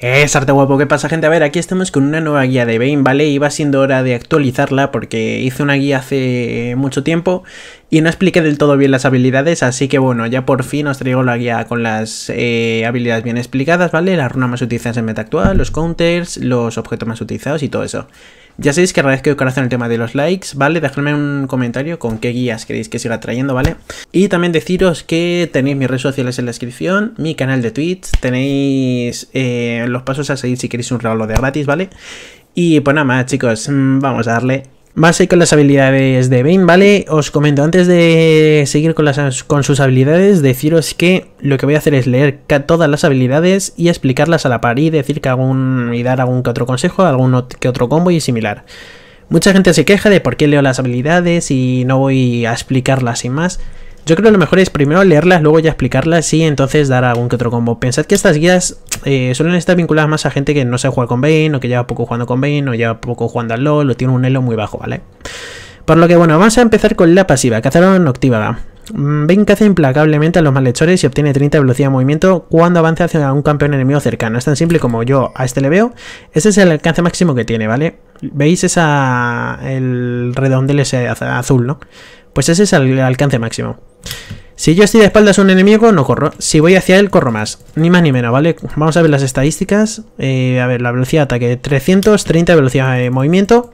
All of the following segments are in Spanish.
Es arte guapo, ¿qué pasa gente? A ver, aquí estamos con una nueva guía de Bane, ¿vale? Y va siendo hora de actualizarla porque hice una guía hace mucho tiempo y no expliqué del todo bien las habilidades, así que bueno, ya por fin os traigo la guía con las eh, habilidades bien explicadas, ¿vale? Las runas más utilizadas en meta actual, los counters, los objetos más utilizados y todo eso. Ya sabéis que agradezco de corazón el tema de los likes, ¿vale? Dejadme un comentario con qué guías queréis que siga trayendo, ¿vale? Y también deciros que tenéis mis redes sociales en la descripción, mi canal de tweets tenéis eh, los pasos a seguir si queréis un regalo de gratis, ¿vale? Y pues nada más, chicos, mm, vamos a darle ahí con las habilidades de Bane, ¿vale? Os comento, antes de seguir con, las, con sus habilidades, deciros que lo que voy a hacer es leer todas las habilidades y explicarlas a la par y decir que algún, y dar algún que otro consejo, algún que otro combo y similar. Mucha gente se queja de por qué leo las habilidades y no voy a explicarlas sin más. Yo creo que lo mejor es primero leerlas, luego ya explicarlas y entonces dar algún que otro combo. Pensad que estas guías eh, suelen estar vinculadas más a gente que no se juega con Bane, o que lleva poco jugando con Bane, o lleva poco jugando al LoL, o tiene un elo muy bajo, ¿vale? Por lo que bueno, vamos a empezar con la pasiva, Cazarón Octívaga mm, Bane caza implacablemente a los malhechores y obtiene 30 de velocidad de movimiento cuando avanza hacia un campeón enemigo cercano. Es tan simple como yo a este le veo. Ese es el alcance máximo que tiene, ¿vale? ¿Veis esa, el redondel ese azul, no? Pues ese es el alcance máximo. Si yo estoy de espaldas a un enemigo, no corro. Si voy hacia él, corro más. Ni más ni menos, ¿vale? Vamos a ver las estadísticas. Eh, a ver, la velocidad de ataque 330, velocidad de movimiento.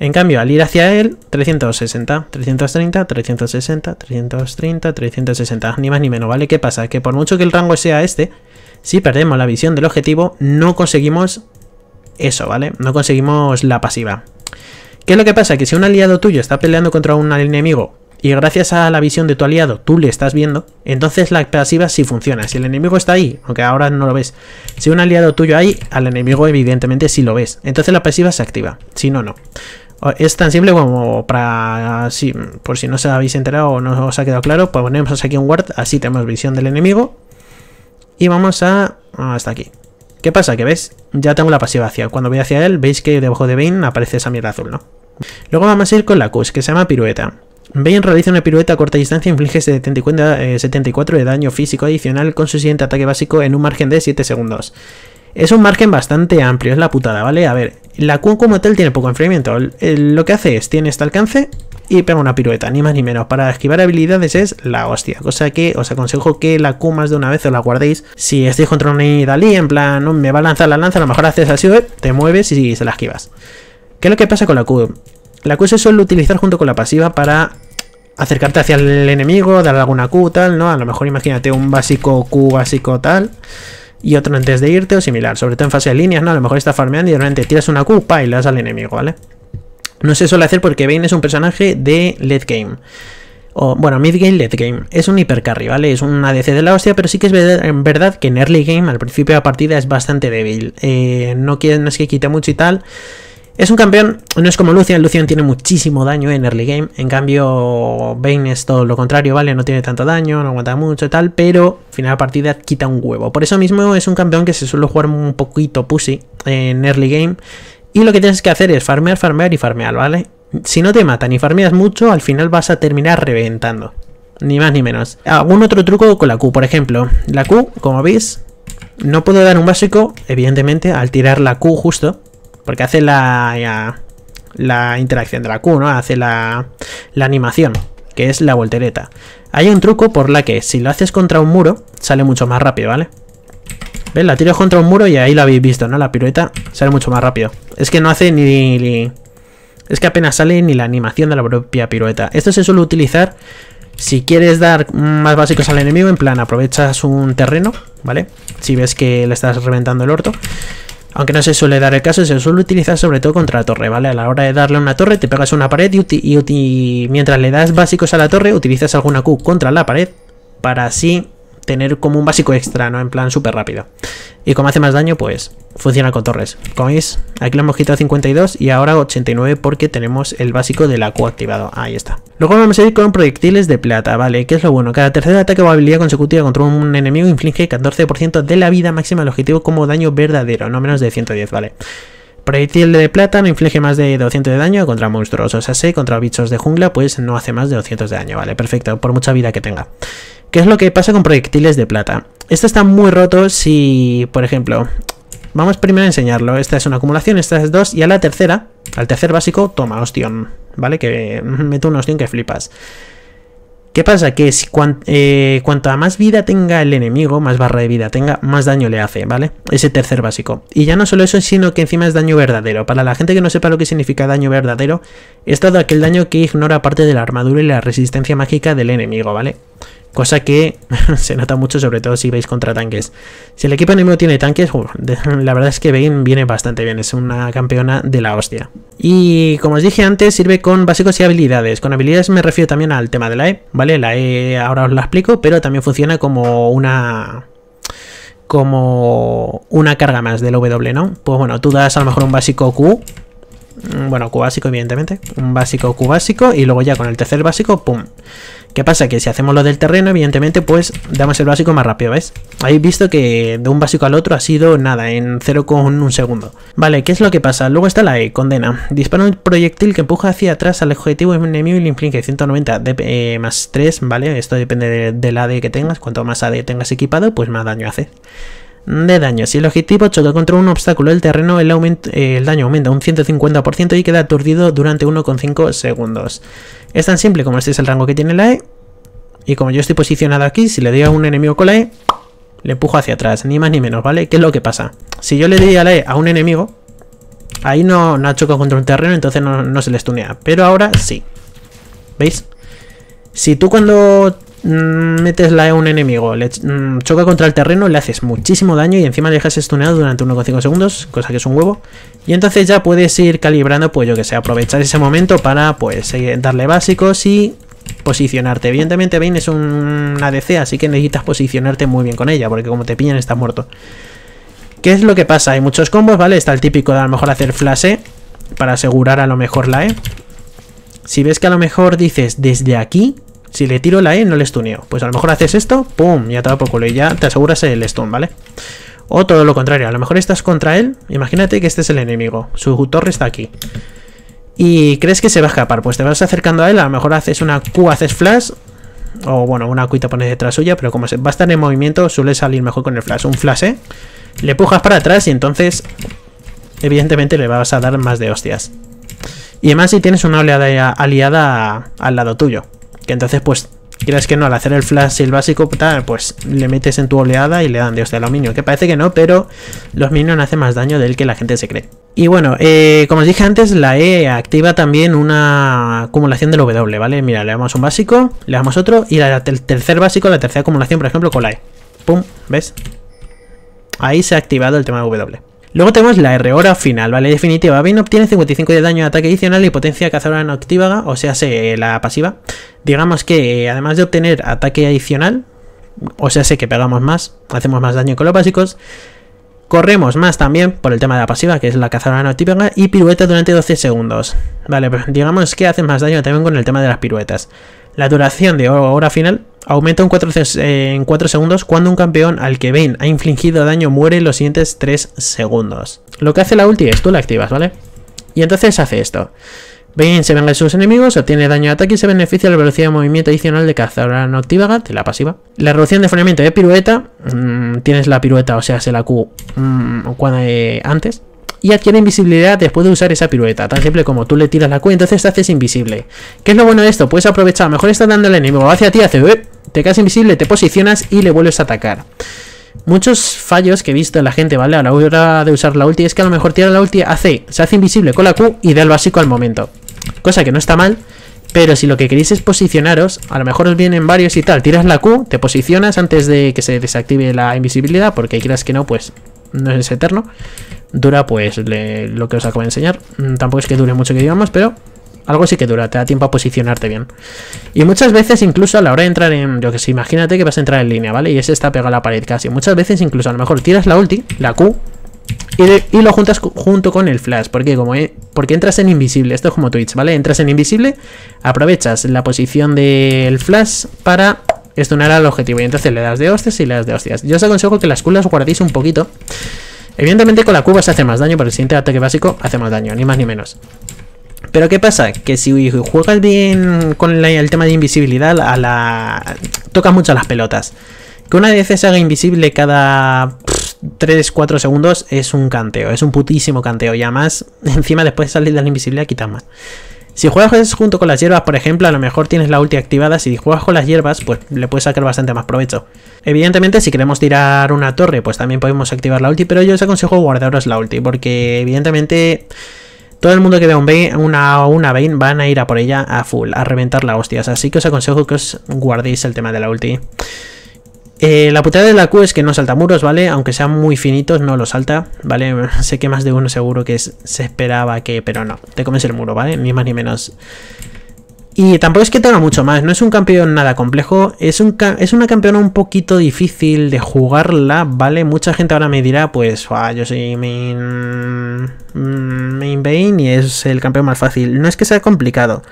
En cambio, al ir hacia él, 360, 330, 360, 330, 360. Ni más ni menos, ¿vale? ¿Qué pasa? Que por mucho que el rango sea este, si perdemos la visión del objetivo, no conseguimos eso, ¿vale? No conseguimos la pasiva. ¿Qué es lo que pasa? Que si un aliado tuyo está peleando contra un enemigo y gracias a la visión de tu aliado tú le estás viendo, entonces la pasiva sí funciona. Si el enemigo está ahí, aunque ahora no lo ves, si un aliado tuyo ahí, al enemigo evidentemente sí lo ves. Entonces la pasiva se activa, si no, no. Es tan simple como para, por si no os habéis enterado o no os ha quedado claro, pues ponemos aquí un ward, así tenemos visión del enemigo. Y vamos a... hasta aquí. ¿Qué pasa? ¿Qué ves, ya tengo la pasiva hacia Cuando voy hacia él, veis que debajo de Bane aparece esa mierda azul, ¿no? Luego vamos a ir con la Q, que se llama Pirueta. Bane realiza una pirueta a corta distancia e inflige 74 eh, de daño físico adicional con su siguiente ataque básico en un margen de 7 segundos. Es un margen bastante amplio, es la putada, ¿vale? A ver, la Q como tal tiene poco enfriamiento. Lo que hace es, tiene este alcance y pega una pirueta, ni más ni menos. Para esquivar habilidades es la hostia, cosa que os aconsejo que la Q más de una vez os la guardéis. Si estáis contra un Dalí, en plan, me va a lanzar la lanza, a lo mejor haces así, eh, te mueves y se la esquivas. ¿Qué es lo que pasa con la Q? La Q se suele utilizar junto con la pasiva para acercarte hacia el enemigo, dar alguna Q, tal, ¿no? A lo mejor imagínate un básico Q, básico tal, y otro antes de irte o similar, sobre todo en fase de líneas, ¿no? A lo mejor estás farmeando y de tiras una Q, pa, al enemigo, ¿vale? No se suele hacer porque Bane es un personaje de late game. O, bueno, mid game, late game. Es un hipercarry, ¿vale? Es un ADC de la hostia, pero sí que es verdad que en early game, al principio de la partida, es bastante débil. Eh, no, quieres es que quite mucho y tal, es un campeón, no es como Lucian, Lucian tiene muchísimo daño en early game, en cambio Bane es todo lo contrario, ¿vale? No tiene tanto daño, no aguanta mucho y tal, pero final de partida quita un huevo. Por eso mismo es un campeón que se suele jugar un poquito pussy en early game y lo que tienes que hacer es farmear, farmear y farmear, ¿vale? Si no te matan y farmeas mucho, al final vas a terminar reventando. Ni más ni menos. Algún otro truco con la Q, por ejemplo. La Q, como veis, no puedo dar un básico, evidentemente, al tirar la Q justo. Porque hace la, la, interacción de la Q, ¿no? Hace la, la animación, que es la voltereta. Hay un truco por la que si lo haces contra un muro, sale mucho más rápido, ¿vale? ¿Ves? La tiras contra un muro y ahí lo habéis visto, ¿no? La pirueta sale mucho más rápido. Es que no hace ni, ni... es que apenas sale ni la animación de la propia pirueta. Esto se suele utilizar si quieres dar más básicos al enemigo, en plan aprovechas un terreno, ¿vale? Si ves que le estás reventando el orto aunque no se suele dar el caso, se suele utilizar sobre todo contra la torre, ¿vale? A la hora de darle una torre, te pegas una pared y, mientras le das básicos a la torre, utilizas alguna Q contra la pared para así tener como un básico extra, ¿no? En plan súper rápido. Y como hace más daño, pues funciona con torres. Como veis, aquí lo hemos quitado 52 y ahora 89 porque tenemos el básico del acu activado. Ahí está. Luego vamos a ir con proyectiles de plata, ¿vale? ¿Qué es lo bueno? Cada tercer ataque o habilidad consecutiva contra un enemigo inflige 14% de la vida máxima del objetivo como daño verdadero, no menos de 110, ¿vale? Proyectil de plata no inflige más de 200 de daño contra monstruos, o sea, contra bichos de jungla, pues no hace más de 200 de daño, vale, perfecto, por mucha vida que tenga. ¿Qué es lo que pasa con proyectiles de plata? Esto está muy roto si, por ejemplo, vamos primero a enseñarlo, esta es una acumulación, esta es dos, y a la tercera, al tercer básico, toma, ostión, vale, que mm, meto un ostión que flipas. ¿Qué pasa? Que si eh, cuanta más vida tenga el enemigo, más barra de vida tenga, más daño le hace, ¿vale? Ese tercer básico. Y ya no solo eso, sino que encima es daño verdadero. Para la gente que no sepa lo que significa daño verdadero, es todo aquel daño que ignora parte de la armadura y la resistencia mágica del enemigo, ¿vale? Cosa que se nota mucho, sobre todo si veis contra tanques. Si el equipo enemigo tiene tanques, la verdad es que Bane viene bastante bien. Es una campeona de la hostia. Y como os dije antes, sirve con básicos y habilidades. Con habilidades me refiero también al tema de la E, ¿vale? La E ahora os la explico, pero también funciona como una como una carga más del W, ¿no? Pues bueno, tú das a lo mejor un básico Q Mm, bueno, básico, evidentemente, un básico básico, y luego ya con el tercer básico, pum. ¿Qué pasa? Que si hacemos lo del terreno, evidentemente, pues damos el básico más rápido, ¿ves? he visto que de un básico al otro ha sido nada, en 0,1 segundo. Vale, ¿qué es lo que pasa? Luego está la E, condena. Dispara un proyectil que empuja hacia atrás al objetivo enemigo y le inflige 190 eh, más 3, ¿vale? Esto depende del AD que tengas, cuanto más AD tengas equipado, pues más daño hace de daño. Si el objetivo choca contra un obstáculo del terreno, eh, el, daño aumenta un 150% y queda aturdido durante 1,5 segundos. Es tan simple como este es el rango que tiene la E. Y como yo estoy posicionado aquí, si le doy a un enemigo con la E, le empujo hacia atrás, ni más ni menos, ¿vale? ¿Qué es lo que pasa? Si yo le doy a la E a un enemigo, ahí no, ha chocado contra un terreno, entonces no, se le estunea. Pero ahora sí. ¿Veis? Si tú cuando metes mm, la E a un enemigo, mm, choca contra el terreno, le haces muchísimo daño y encima le dejas estuneado durante 1,5 segundos, cosa que es un huevo. Y entonces ya puedes ir calibrando, pues yo que sé, aprovechar ese momento para pues eh, darle básicos y posicionarte. Evidentemente Bane es un ADC, así que necesitas posicionarte muy bien con ella, porque como te piñan estás muerto. ¿Qué es lo que pasa? Hay muchos combos, ¿vale? Está el típico de a lo mejor hacer flash E para asegurar a lo mejor la E. Si ves que a lo mejor dices desde aquí, si le tiro la E no le stuneo. Pues a lo mejor haces esto, pum, ya te va por culo y ya te aseguras el stun, ¿vale? O todo lo contrario, a lo mejor estás contra él, imagínate que este es el enemigo, su torre está aquí. Y crees que se va a escapar, pues te vas acercando a él, a lo mejor haces una Q, haces flash, o bueno, una Q te pones detrás suya, pero como va a estar en movimiento suele salir mejor con el flash. Un flash, ¿eh? Le pujas para atrás y entonces evidentemente le vas a dar más de hostias. Y además si tienes una oleada aliada al lado tuyo. Que entonces, pues, crees que no, al hacer el flash y el básico, tal, pues le metes en tu oleada y le dan dios de aluminio. Que parece que no, pero los minions hacen más daño del que la gente se cree. Y bueno, eh, como os dije antes, la E activa también una acumulación del W, ¿vale? Mira, le damos un básico, le damos otro y el tercer básico, la tercera acumulación, por ejemplo, con la E. ¡Pum! ¿Ves? Ahí se ha activado el tema de W. Luego tenemos la R hora final, ¿vale? Definitiva. bien, obtiene 55 de daño de ataque adicional y potencia cazadora noctívaga o sea, se, eh, la pasiva. Digamos que eh, además de obtener ataque adicional, o sea, sé que pegamos más, hacemos más daño con los básicos. Corremos más también por el tema de la pasiva, que es la cazadora noctívaga y pirueta durante 12 segundos. Vale, pues digamos que hace más daño también con el tema de las piruetas. La duración de hora final aumenta en 4, eh, segundos cuando un campeón al que Bane ha infligido daño muere en los siguientes 3 segundos. Lo que hace la ulti es tú la activas, ¿vale? Y entonces hace esto. Bane se venga de sus enemigos, obtiene daño de ataque y se beneficia de la velocidad de movimiento adicional de caza ahora no activa de la pasiva. La reducción de frenamiento de pirueta, mm, tienes la pirueta, o sea, se la Q mm, cuando, eh, antes, y adquiere invisibilidad después de usar esa pirueta, tan simple como tú le tiras la cuenta, entonces te haces invisible. ¿Qué es lo bueno de esto? Puedes aprovechar, mejor está dando el enemigo hacia ti, hace, eh", te quedas invisible, te posicionas y le vuelves a atacar. Muchos fallos que he visto en la gente, ¿vale? A la hora de usar la ulti es que a lo mejor tira la ulti, hace, se hace invisible con la Q y da el básico al momento. Cosa que no está mal, pero si lo que queréis es posicionaros, a lo mejor os vienen varios y tal, tiras la Q, te posicionas antes de que se desactive la invisibilidad, porque quieras que no, pues no es eterno dura pues lo que os acabo de enseñar. Mm, tampoco es que dure mucho que digamos, pero algo sí que dura, te da tiempo a posicionarte bien. Y muchas veces incluso a la hora de entrar en, yo que sé, imagínate que vas a entrar en línea, ¿vale? Y ese está pegado a la pared casi. Muchas veces incluso a lo mejor tiras la ulti, la Q, y, lo juntas junto con el flash, porque como porque entras en invisible, esto es como Twitch, ¿vale? Entras en invisible, aprovechas la posición del flash para estunar al objetivo y entonces le das de hostias y le das de hostias. Yo os aconsejo que las culas guardéis un poquito Evidentemente con la cuba se hace más daño, pero el siguiente ataque básico hace más daño, ni más ni menos. Pero ¿qué pasa? Que si juegas bien con el tema de invisibilidad, a la... tocas mucho las pelotas. Que una vez se haga invisible cada 3-4 segundos es un canteo, es un putísimo canteo. Y además, encima después de salir de la invisibilidad quitas más. Si juegas junto con las hierbas, por ejemplo, a lo mejor tienes la ulti activada. Si juegas con las hierbas, pues le puedes sacar bastante más provecho. Evidentemente, si queremos tirar una torre, pues también podemos activar la ulti. Pero yo os aconsejo guardaros la ulti, porque evidentemente... Todo el mundo que vea un Bane, una, una van a ir a por ella a full, a reventar la hostias. Así que os aconsejo que os guardéis el tema de la ulti. Eh, la putada de la Q es que no salta muros, ¿vale? Aunque sean muy finitos, no lo salta, ¿vale? sé que más de uno seguro que se esperaba que... Pero no, te comes el muro, ¿vale? Ni más ni menos. Y tampoco es que tenga mucho más, no es un campeón nada complejo, es, un es una campeona un poquito difícil de jugarla, ¿vale? Mucha gente ahora me dirá, pues, yo soy main, mm, main Bane y es el campeón más fácil. No es que sea complicado,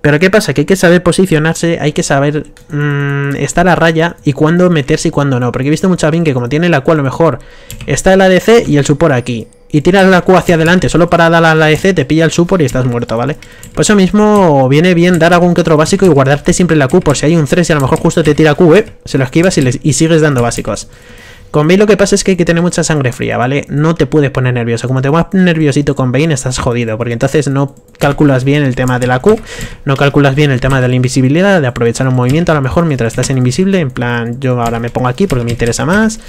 pero ¿qué pasa? Que hay que saber posicionarse, hay que saber está mm, estar a raya y cuándo meterse y cuándo no. Porque he visto mucha bien que como tiene la Q a lo mejor está el ADC y el support aquí. Y tiras la Q hacia adelante solo para dar la ADC, te pilla el support y estás muerto, ¿vale? Por pues eso mismo viene bien dar algún que otro básico y guardarte siempre la Q por si hay un 3 y a lo mejor justo te tira Q, ¿eh? Se lo esquivas y sigues dando básicos. Con Bane lo que pasa es que hay que tener mucha sangre fría, ¿vale? No te puedes poner nervioso. Como te vas nerviosito con Bane, estás jodido, porque entonces no calculas bien el tema de la Q, no calculas bien el tema de la invisibilidad, de aprovechar un movimiento a lo mejor mientras estás en invisible, en plan, yo ahora me pongo aquí porque me interesa más,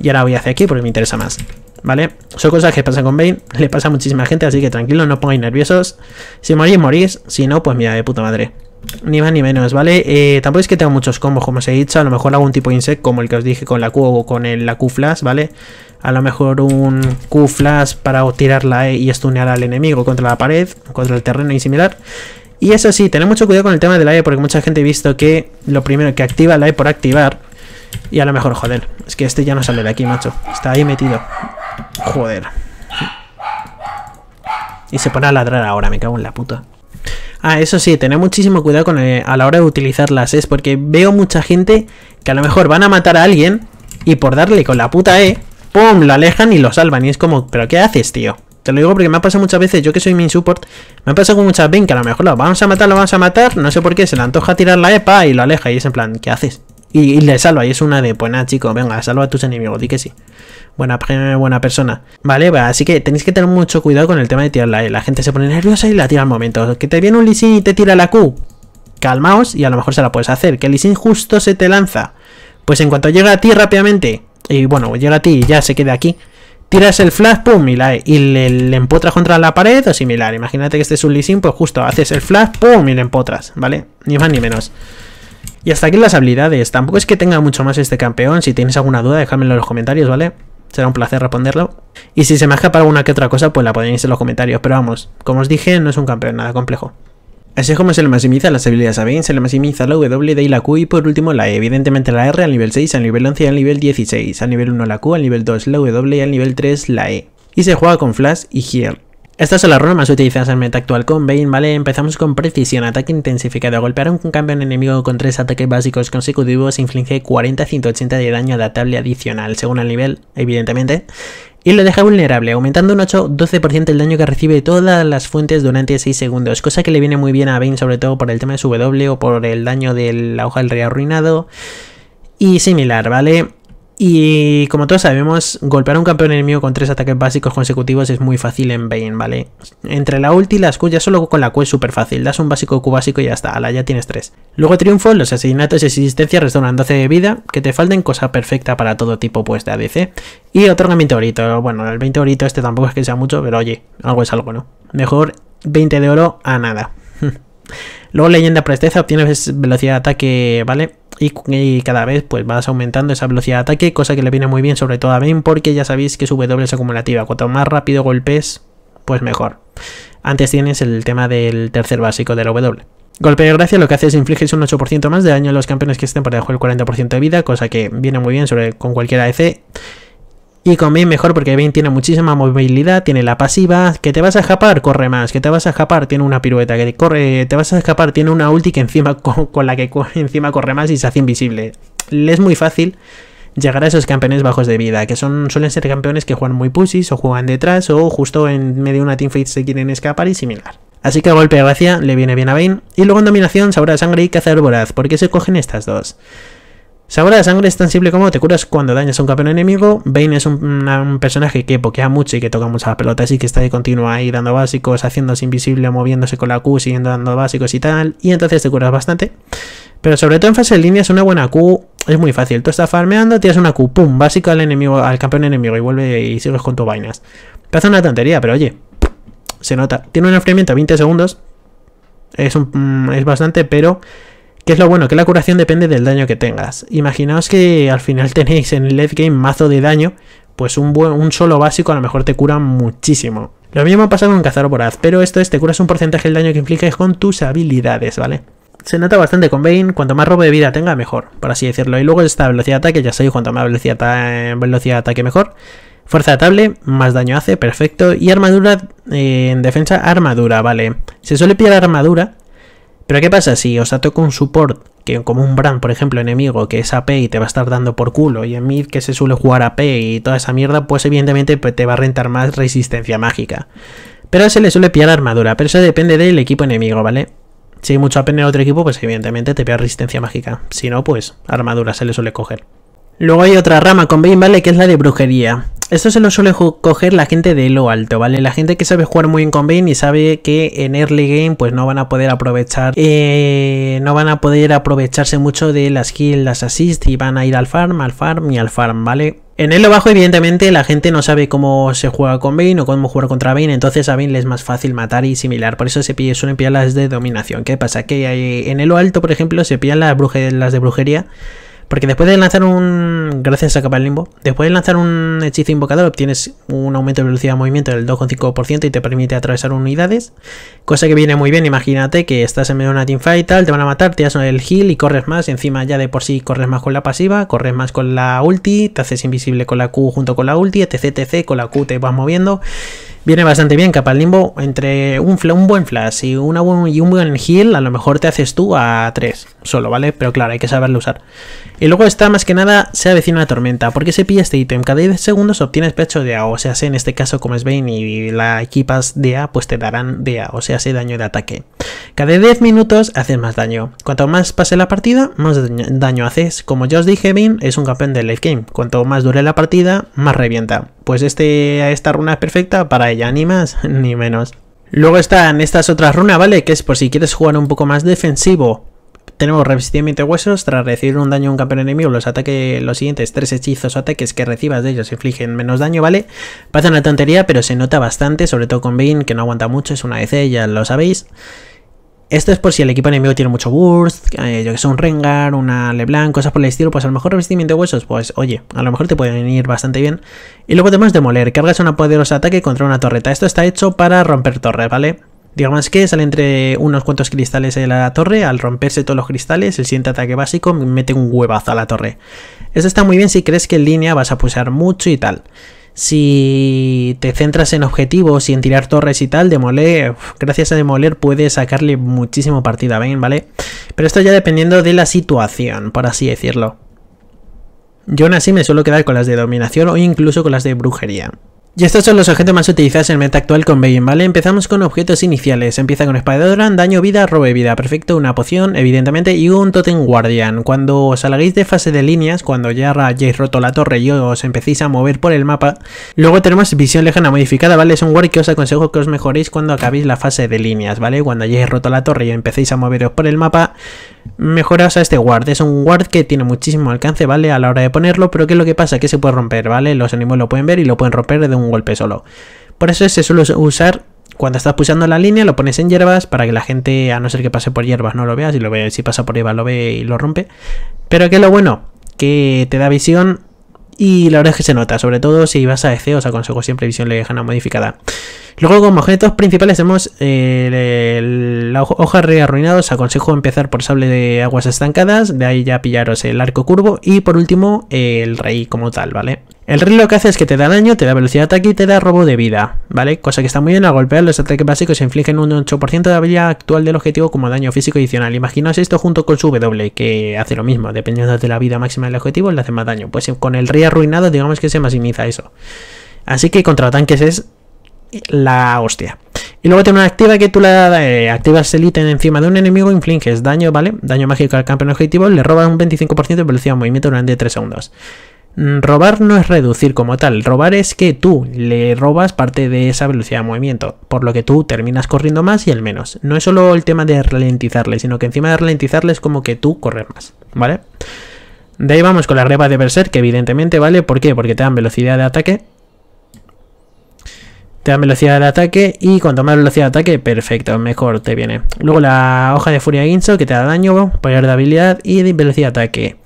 y ahora voy hacia aquí porque me interesa más. ¿Vale? Son cosas que pasan con Bane, le pasa a muchísima gente, así que tranquilo, no pongáis nerviosos. Si morís, morís, si no, pues mira, de puta madre. Ni más ni menos, ¿vale? Eh, tampoco es que tenga muchos combos, como os he dicho. A lo mejor algún tipo de insect, como el que os dije con la Q o con el, la Q flash, ¿vale? A lo mejor un Q flash para tirar la E y estunear al enemigo contra la pared, contra el terreno y similar. Y eso sí, tener mucho cuidado con el tema de la E, porque mucha gente ha visto que lo primero que activa la E por activar. Y a lo mejor, joder, es que este ya no sale de aquí, macho. Está ahí metido. Joder. Y se pone a ladrar ahora, me cago en la puta. Ah, eso sí, tener muchísimo cuidado con, eh, a la hora de utilizarlas, es porque veo mucha gente que a lo mejor van a matar a alguien y por darle con la puta E, ¡pum! Lo alejan y lo salvan. Y es como, ¿pero qué haces, tío? Te lo digo porque me ha pasado muchas veces, yo que soy mi support, me ha pasado con muchas veces que a lo mejor lo vamos a matar, lo vamos a matar, no sé por qué, se le antoja tirar la EPA y lo aleja y es en plan, ¿qué haces? Y, le salva, y es una de, pues nada, chico, venga, salva a tus enemigos, di que sí buena, persona. Vale, va, así que tenéis que tener mucho cuidado con el tema de tirar la E. La gente se pone nerviosa y la tira al momento. Que te viene un lisín y te tira la Q. Calmaos y a lo mejor se la puedes hacer. Que el lisín justo se te lanza. Pues en cuanto llega a ti rápidamente, y bueno, llega a ti y ya se queda aquí, tiras el flash, pum, y, la, E y le, empotras contra la pared o similar. Imagínate que este es un lisín, pues justo haces el flash, pum, y le empotras, ¿vale? Ni más ni menos. Y hasta aquí las habilidades. Tampoco es que tenga mucho más este campeón. Si tienes alguna duda, déjamelo en los comentarios, ¿vale? será un placer responderlo. Y si se me escapa alguna que otra cosa, pues la podéis en los comentarios. Pero vamos, como os dije, no es un campeón nada complejo. Así es como se le maximiza las habilidades a Bane, se le maximiza la W, D y la Q y por último la E, evidentemente la R al nivel 6, al nivel 11 y al nivel 16, al nivel 1 la Q, al nivel 2 la W y al nivel 3 la E. Y se juega con Flash y Heal. Estas son las runa más en meta actual con Bane, ¿vale? Empezamos con precisión, ataque intensificado. Golpear a un campeón enemigo con tres ataques básicos consecutivos inflige 40-180 de daño adaptable adicional, según el nivel, evidentemente. Y lo deja vulnerable, aumentando un 8-12% el daño que recibe todas las fuentes durante 6 segundos, cosa que le viene muy bien a Bane sobre todo por el tema de su W o por el daño de la hoja del rey arruinado y similar, ¿vale? Y como todos sabemos, golpear a un campeón enemigo con tres ataques básicos consecutivos es muy fácil en Bane, ¿vale? Entre la ulti y las Q, ya solo con la Q es súper fácil, das un básico Q básico y ya está, ala, ya tienes tres. Luego triunfo, los asesinatos y asistencia restauran 12 de vida, que te falten cosa perfecta para todo tipo pues de ADC. Y otro 20 orito, bueno, el 20 orito este tampoco es que sea mucho, pero oye, algo es algo, ¿no? Mejor 20 de oro a nada. Luego leyenda presteza, obtienes velocidad de ataque, ¿vale? y, cada vez pues vas aumentando esa velocidad de ataque, cosa que le viene muy bien sobre todo a Vayne, porque ya sabéis que su W es acumulativa, cuanto más rápido golpes, pues mejor. Antes tienes el tema del tercer básico de la W. Golpe de gracia lo que hace es infliges un 8% más de daño a los campeones que estén por debajo del 40% de vida, cosa que viene muy bien sobre, con cualquier AEC. Y con Bane mejor porque Bane tiene muchísima movilidad, tiene la pasiva, que te vas a escapar, corre más, que te vas a escapar, tiene una pirueta, que corre, te vas a escapar, tiene una ulti que encima con, la que encima corre más y se hace invisible. Le es muy fácil llegar a esos campeones bajos de vida, que son suelen ser campeones que juegan muy pussies o juegan detrás o justo en medio de una teamfight se quieren escapar y similar. Así que golpe de gracia le viene bien a Bane. Y luego en dominación, Sabor de Sangre y Cazador Voraz, qué se cogen estas dos. Sabor de sangre es tan simple como te curas cuando dañas a un campeón enemigo. Bane es un, personaje que pokea mucho y que toca muchas pelotas y que está de continuo ahí dando básicos, haciéndose invisible, moviéndose con la Q, siguiendo dando básicos y tal. Y entonces te curas bastante. Pero sobre todo en fase de línea es una buena Q. Es muy fácil. Tú estás farmeando, tiras una Q, pum, básico al enemigo, al campeón enemigo y vuelve y sigues con tus vainas. Pasa una tontería, pero oye, se nota. Tiene un enfriamiento a 20 segundos. Es, mm, es bastante, pero que es lo bueno, que la curación depende del daño que tengas. Imaginaos que al final tenéis en el late game mazo de daño, pues un, solo básico a lo mejor te cura muchísimo. Lo mismo pasa con cazar voraz, pero esto es te curas un porcentaje del daño que infliges con tus habilidades, ¿vale? Se nota bastante con Bane, cuanto más robo de vida tenga, mejor, por así decirlo. Y luego está velocidad de ataque, ya sé, cuanto más eh, velocidad, de ataque, mejor. Fuerza de tablet, más daño hace, perfecto. Y armadura, eh, en defensa, armadura, vale. Se suele pillar armadura pero ¿qué pasa si os toca un support, que como un brand, por ejemplo, enemigo, que es AP y te va a estar dando por culo, y en mid que se suele jugar AP y toda esa mierda, pues evidentemente pues, te va a rentar más resistencia mágica. Pero se le suele pillar armadura, pero eso depende del equipo enemigo, ¿vale? Si hay mucho AP en el otro equipo, pues evidentemente te pilla resistencia mágica. Si no, pues armadura se le suele coger. Luego hay otra rama con Bane, ¿vale? Que es la de brujería. Esto se lo suele coger la gente de lo alto, ¿vale? La gente que sabe jugar muy bien con Bane y sabe que en early game pues no van a poder aprovechar, eh, no van a poder aprovecharse mucho de las kills, las assist y van a ir al farm, al farm y al farm, ¿vale? En el lo bajo, evidentemente, la gente no sabe cómo se juega con Vein o cómo jugar contra Bane. entonces a Bane le es más fácil matar y similar, por eso se pide, suelen pillar las de dominación. ¿Qué pasa? Que eh, en el lo alto, por ejemplo, se pillan las, las de brujería porque después de lanzar un. Gracias a capa limbo. Después de lanzar un hechizo invocador, obtienes un aumento de velocidad de movimiento del 2,5% y te permite atravesar unidades. Cosa que viene muy bien. Imagínate que estás en medio de una teamfight y te van a matar, te das el heal y corres más. encima, ya de por sí, corres más con la pasiva, corres más con la ulti, te haces invisible con la Q junto con la ulti, etc. etc con la Q te vas moviendo viene bastante bien. Capa Limbo, entre un, buen flash y, un buen heal, a lo mejor te haces tú a 3 solo, ¿vale? Pero claro, hay que saberlo usar. Y luego está más que nada, se avecina la tormenta. porque se pilla este ítem? Cada 10 segundos obtienes pecho de A, o sea, en este caso como es Bane y la equipas de A, pues te darán de A, o sea, daño de ataque. Cada 10 minutos haces más daño. Cuanto más pase la partida, más daño haces. Como ya os dije, Bane es un campeón del late game. Cuanto más dure la partida, más revienta. Pues este, esta runa es perfecta para ya ni más ni menos. Luego están estas otras runas, ¿vale? Que es por si quieres jugar un poco más defensivo. Tenemos resistimiento de huesos, tras recibir un daño a un campeón enemigo, los ataques, los siguientes tres hechizos o ataques que recibas de ellos infligen menos daño, ¿vale? Pasan una tontería, pero se nota bastante, sobre todo con Bane, que no aguanta mucho, es una EC, ya lo sabéis. Esto es por si el equipo enemigo tiene mucho burst, eh, yo que sé, un Rengar, una Leblanc, cosas por el estilo, pues a lo mejor revestimiento de huesos, pues oye, a lo mejor te pueden ir bastante bien. Y luego podemos demoler, cargas una poderosa ataque contra una torreta. Esto está hecho para romper torres, ¿vale? Digamos que sale entre unos cuantos cristales de la torre, al romperse todos los cristales, el siguiente ataque básico mete un huevazo a la torre. Esto está muy bien si crees que en línea vas a pulsar mucho y tal si te centras en objetivos y en tirar torres y tal, demoler, gracias a demoler puedes sacarle muchísimo partido a ¿vale? Pero esto ya dependiendo de la situación, por así decirlo. Yo aún así me suelo quedar con las de dominación o incluso con las de brujería. Y estos son los objetos más utilizados en meta actual con Bane, ¿vale? Empezamos con objetos iniciales, empieza con Spider-Man, daño, vida, robe vida, perfecto, una poción, evidentemente, y un Totem Guardian. Cuando os salgáis de fase de líneas, cuando ya hayáis roto la torre y os empecéis a mover por el mapa, luego tenemos visión lejana modificada, ¿vale? Es un guard que os aconsejo que os mejoréis cuando acabéis la fase de líneas, ¿vale? Cuando hayáis roto la torre y empecéis a moveros por el mapa, mejoras a este guard. Es un guard que tiene muchísimo alcance, ¿vale? A la hora de ponerlo, pero ¿qué es lo que pasa? Que se puede romper, ¿vale? Los animales lo pueden ver y lo pueden romper de un golpe solo. Por eso se suele usar cuando estás pulsando la línea, lo pones en hierbas para que la gente, a no ser que pase por hierbas, no lo vea. Si, lo ve, si pasa por hierbas, lo ve y lo rompe. Pero ¿qué es lo bueno? Que te da visión y la verdad es que se nota, sobre todo si vas a EC, os aconsejo siempre visión lejana modificada. Luego como objetos principales tenemos eh, la hoja re arruinada, os aconsejo empezar por sable de aguas estancadas, de ahí ya pillaros el arco curvo y por último el rey como tal, ¿vale? El rey lo que hace es que te da daño, te da velocidad de ataque y te da robo de vida, ¿vale? Cosa que está muy bien al golpear los ataques básicos se infligen un 8% de habilidad actual del objetivo como daño físico adicional. Imaginaos esto junto con su W, que hace lo mismo, dependiendo de la vida máxima del objetivo le hace más daño. Pues con el rey arruinado digamos que se maximiza eso. Así que contra tanques es la hostia. Y luego tiene una activa que tú la eh, activas el ítem encima de un enemigo, infliges daño, ¿vale? Daño mágico al campeón objetivo, le roba un 25% de velocidad de movimiento durante 3 segundos. Mm, robar no es reducir como tal, robar es que tú le robas parte de esa velocidad de movimiento, por lo que tú terminas corriendo más y el menos. No es solo el tema de ralentizarle, sino que encima de ralentizarle es como que tú corres más, ¿vale? De ahí vamos con la reba de Berserk, que evidentemente vale, ¿por qué? Porque te dan velocidad de ataque. Te dan velocidad de ataque y cuanto más velocidad de ataque, perfecto, mejor te viene. Luego la hoja de furia de que te da daño, poder de habilidad y velocidad de ataque.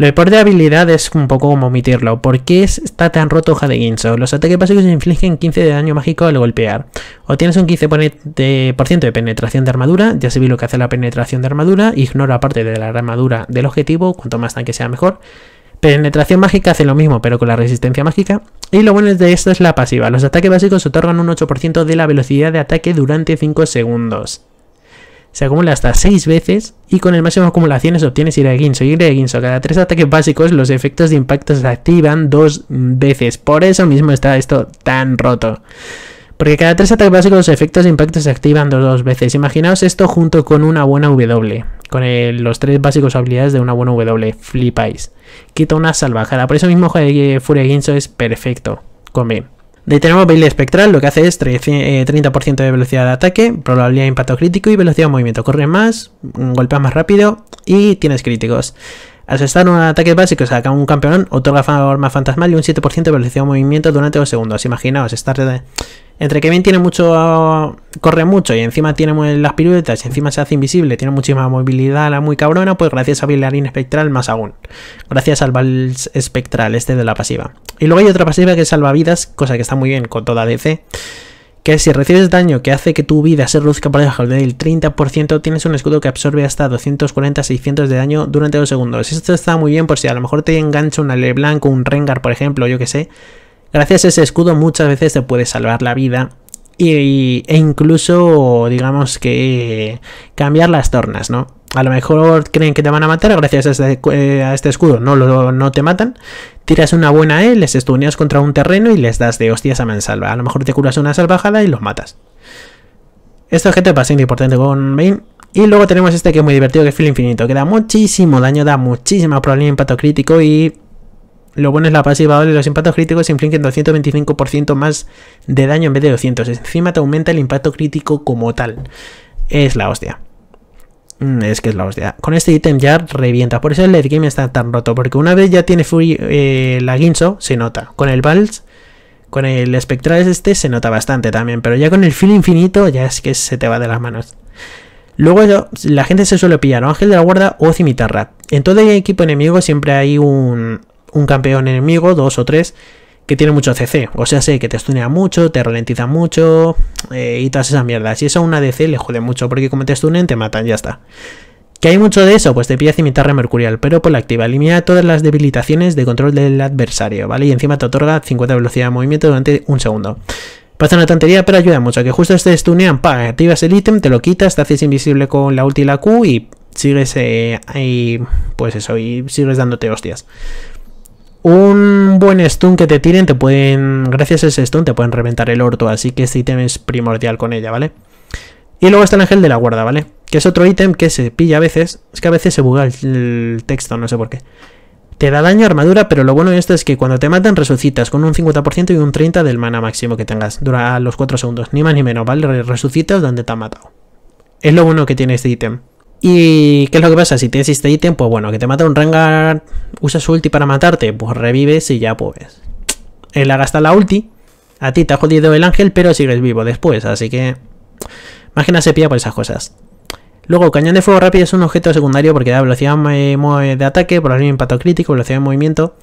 Lo de por de habilidad es un poco como omitirlo. ¿Por qué está tan roto hoja de Los ataques básicos infligen 15 de daño mágico al golpear. O tienes un 15% de penetración de armadura, ya se vi lo que hace la penetración de armadura, ignora parte de la armadura del objetivo, cuanto más tanque sea mejor. Penetración mágica hace lo mismo, pero con la resistencia mágica. Y lo bueno de esto es la pasiva. Los ataques básicos otorgan un 8% de la velocidad de ataque durante 5 segundos se acumula hasta 6 veces y con el máximo de acumulaciones obtienes ira de guinso. Ira de guinso, cada 3 ataques básicos los efectos de impacto se activan 2 veces. Por eso mismo está esto tan roto. Porque cada 3 ataques básicos los efectos de impacto se activan 2 veces. Imaginaos esto junto con una buena W. Con los 3 básicos habilidades de una buena W. Flipáis. Quita una salvajada. Por eso mismo Furia de Guinso es perfecto. Con B tenemos baile espectral, lo que hace es 30% eh, de velocidad de ataque, probabilidad de impacto crítico y velocidad de movimiento. corre más, mm, golpea más rápido y tienes críticos asestar un ataque básico, saca un campeón otorga forma fantasmal y un 7% de velocidad de movimiento durante dos segundos. Imaginaos, estar de... entre que bien tiene mucho, corre mucho y encima tiene las piruetas y encima se hace invisible, tiene muchísima movilidad, la muy cabrona, pues gracias a bilarín Espectral más aún. Gracias al Vals Espectral, este de la pasiva. Y luego hay otra pasiva que salva vidas, cosa que está muy bien con toda DC que si recibes daño que hace que tu vida se reduzca por debajo del 30%, tienes un escudo que absorbe hasta 240-600 de daño durante dos segundos. Esto está muy bien por si a lo mejor te engancha un ale blanco un Rengar, por ejemplo, yo que sé. Gracias a ese escudo muchas veces te puede salvar la vida y, e incluso, digamos que, cambiar las tornas, ¿no? a lo mejor creen que te van a matar gracias a este, eh, este escudo, no, no te matan, tiras una buena E, les estuneas contra un terreno y les das de hostias a mansalva. A lo mejor te curas una salvajada y los matas. Esto es bastante importante con Bane. Y luego tenemos este que es muy divertido, que es Filo Infinito, que da muchísimo daño, da muchísima probabilidad de impacto crítico y... Lo bueno es la pasiva de los impactos críticos infligen 225% más de daño en vez de 200. Encima te aumenta el impacto crítico como tal. Es la hostia. Mm, es que es la hostia. Con este ítem ya revienta. Por eso el late game está tan roto. Porque una vez ya tiene Fury eh, la Ginso, se nota. Con el Vals, con el Espectral este, se nota bastante también. Pero ya con el Feel Infinito, ya es que se te va de las manos. Luego la gente se suele pillar Ángel de la Guarda o Cimitarra. En todo el equipo enemigo siempre hay un, un campeón enemigo, dos o tres que tiene mucho CC. O sea, sé que te estunea mucho, te ralentiza mucho eh, y todas esas mierdas. Y eso a una DC le jode mucho, porque como te estunen, te matan, ya está. ¿Que hay mucho de eso? Pues te pide cimitarra mercurial, pero por la activa. Elimina todas las debilitaciones de control del adversario, ¿vale? Y encima te otorga 50 velocidad de movimiento durante un segundo. Pasa una tontería, pero ayuda mucho. Que justo este stunean, pa, activas el ítem, te lo quitas, te haces invisible con la ulti y la Q y sigues eh, ahí, pues eso, y sigues dándote hostias. Un buen stun que te tiren, te pueden, gracias a ese stun, te pueden reventar el orto. Así que este ítem es primordial con ella, ¿vale? Y luego está el ángel de la guarda, ¿vale? Que es otro ítem que se pilla a veces. Es que a veces se buga el, texto, no sé por qué. Te da daño a armadura, pero lo bueno de esto es que cuando te matan resucitas con un 50% y un 30% del mana máximo que tengas. Dura los 4 segundos, ni más ni menos, ¿vale? Resucitas donde te han matado. Es lo bueno que tiene este ítem. ¿Y qué es lo que pasa? Si tienes este ítem, pues bueno, que te mata un rangar, usas su ulti para matarte, pues revives y ya pues. Él ha gastado la ulti, a ti te ha jodido el ángel, pero sigues vivo después, así que... nada se pilla por esas cosas. Luego, cañón de fuego rápido es un objeto secundario porque da velocidad de ataque, por de impacto crítico, velocidad de movimiento.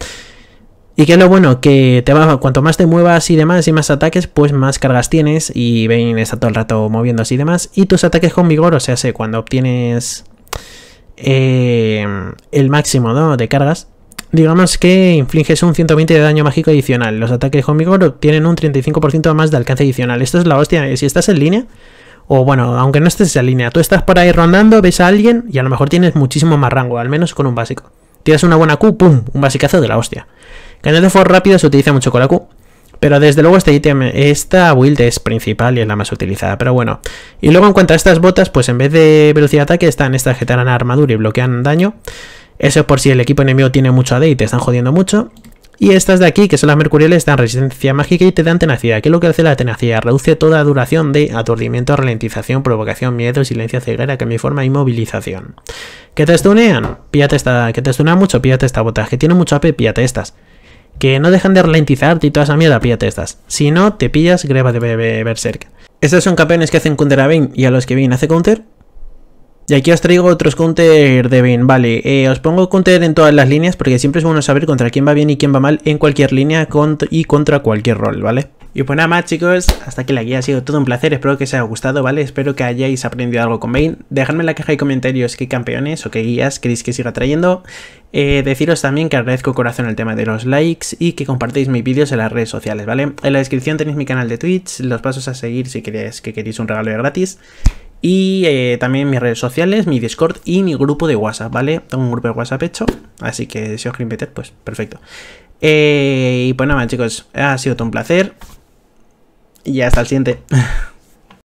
Y que es lo bueno, que te va, cuanto más te muevas y demás y más ataques, pues más cargas tienes y Bane está todo el rato moviéndose y demás. Y tus ataques con vigor, o sea, cuando obtienes eh, el máximo ¿no? de cargas, digamos que infliges un 120 de daño mágico adicional. Los ataques con vigor tienen un 35% más de alcance adicional. Esto es la hostia, ¿eh? si estás en línea, o bueno, aunque no estés en línea, tú estás por ahí rondando, ves a alguien y a lo mejor tienes muchísimo más rango, al menos con un básico. Tiras una buena Q, ¡pum! Un basicazo de la hostia el de fuego rápido se utiliza mucho con la Q. Pero desde luego este esta build es principal y es la más utilizada, pero bueno. Y luego en cuanto a estas botas, pues en vez de velocidad de ataque están estas que te dan armadura y bloquean daño. Eso es por si el equipo enemigo tiene mucho AD y te están jodiendo mucho. Y estas de aquí, que son las mercuriales, dan resistencia mágica y te dan tenacidad. ¿Qué es lo que hace la tenacidad? Reduce toda duración de aturdimiento, ralentización, provocación, miedo, silencio, ceguera, cambio de forma y movilización. ¿Que te estunean Píate esta. ¿Que te estunean mucho? Píate esta bota. ¿Que tiene mucho AP? Píate estas que no dejan de ralentizarte y toda esa mierda, píllate estas. Si no, te pillas greba de cerca. Estos son campeones que hacen counter a Vayne y a los que Vayne hace counter. Y aquí os traigo otros counter de Vayne. Vale, eh, os pongo counter en todas las líneas porque siempre es bueno saber contra quién va bien y quién va mal en cualquier línea y contra cualquier rol, ¿vale? Y pues nada más chicos, hasta aquí la guía ha sido todo un placer, espero que os haya gustado, ¿vale? Espero que hayáis aprendido algo con Bane. Dejadme en la caja de comentarios qué campeones o qué guías queréis que siga trayendo. Eh, deciros también que agradezco corazón el tema de los likes y que compartéis mis vídeos en las redes sociales, ¿vale? En la descripción tenéis mi canal de Twitch, los pasos a seguir si queréis que queréis un regalo de gratis. Y eh, también mis redes sociales, mi Discord y mi grupo de WhatsApp, ¿vale? Tengo un grupo de WhatsApp hecho, así que si os queréis meter, pues perfecto. Eh, y pues nada más chicos, ha sido todo un placer. Y hasta el siguiente.